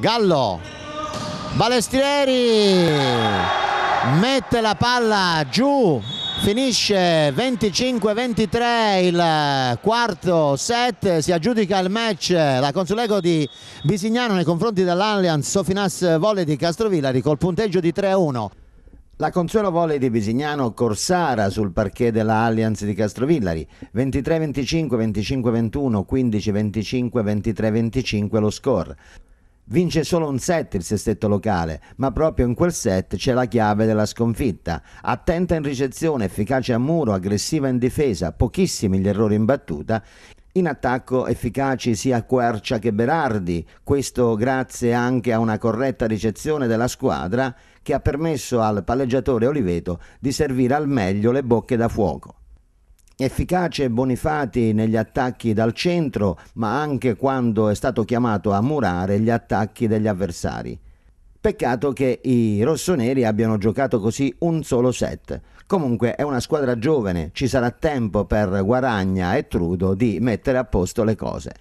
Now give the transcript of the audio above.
Gallo Balestrieri mette la palla giù finisce 25-23 il eh, quarto set si aggiudica il match la Consulego di Bisignano nei confronti dell'Allianz Sofinas Volle di Castrovillari col punteggio di 3-1 la Consuelo Volley di Bisignano Corsara sul parquet della Allianz di Castrovillari 23-25, 25-21, 15-25, 23-25 lo score Vince solo un set il sestetto locale, ma proprio in quel set c'è la chiave della sconfitta. Attenta in ricezione, efficace a muro, aggressiva in difesa, pochissimi gli errori in battuta. In attacco efficaci sia Quercia che Berardi, questo grazie anche a una corretta ricezione della squadra che ha permesso al palleggiatore Oliveto di servire al meglio le bocche da fuoco. Efficace Bonifati negli attacchi dal centro, ma anche quando è stato chiamato a murare gli attacchi degli avversari. Peccato che i rossoneri abbiano giocato così un solo set. Comunque è una squadra giovane, ci sarà tempo per Guaragna e Trudo di mettere a posto le cose.